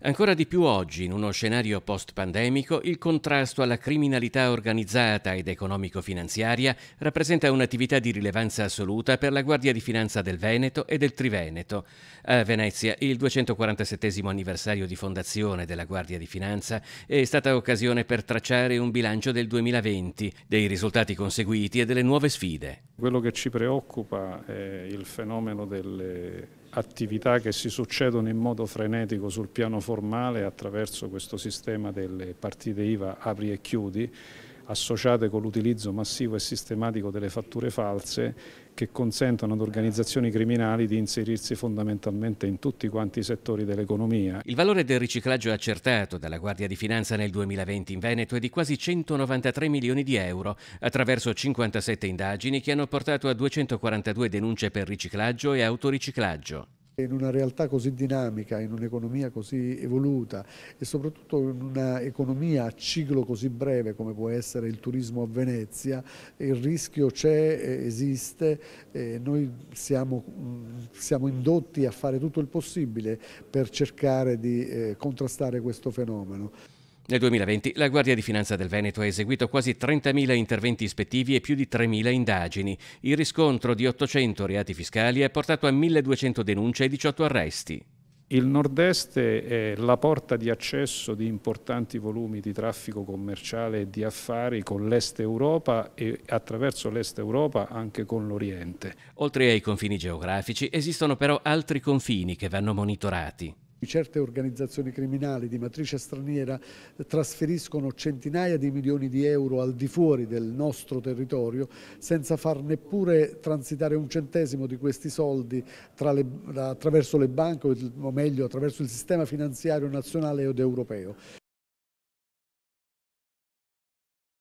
Ancora di più oggi, in uno scenario post-pandemico, il contrasto alla criminalità organizzata ed economico-finanziaria rappresenta un'attività di rilevanza assoluta per la Guardia di Finanza del Veneto e del Triveneto. A Venezia, il 247 anniversario di fondazione della Guardia di Finanza è stata occasione per tracciare un bilancio del 2020, dei risultati conseguiti e delle nuove sfide. Quello che ci preoccupa è il fenomeno delle attività che si succedono in modo frenetico sul piano formale attraverso questo sistema delle partite IVA apri e chiudi associate con l'utilizzo massivo e sistematico delle fatture false che consentono ad organizzazioni criminali di inserirsi fondamentalmente in tutti quanti i settori dell'economia. Il valore del riciclaggio accertato dalla Guardia di Finanza nel 2020 in Veneto è di quasi 193 milioni di euro, attraverso 57 indagini che hanno portato a 242 denunce per riciclaggio e autoriciclaggio. In una realtà così dinamica, in un'economia così evoluta e soprattutto in un'economia a ciclo così breve come può essere il turismo a Venezia, il rischio c'è, esiste, e noi siamo, mm, siamo, indotti a fare tutto il possibile per cercare di eh, contrastare questo fenomeno. Nel 2020 la Guardia di Finanza del Veneto ha eseguito quasi 30.000 interventi ispettivi e più di 3.000 indagini. Il riscontro di 800 reati fiscali ha portato a 1.200 denunce e 18 arresti. Il nord-est è la porta di accesso di importanti volumi di traffico commerciale e di affari con l'est Europa e attraverso l'est Europa anche con l'Oriente. Oltre ai confini geografici esistono però altri confini che vanno monitorati. Certe organizzazioni criminali di matrice straniera trasferiscono centinaia di milioni di euro al di fuori del nostro territorio senza far neppure transitare un centesimo di questi soldi tra le, attraverso le banche o meglio attraverso il sistema finanziario nazionale ed europeo.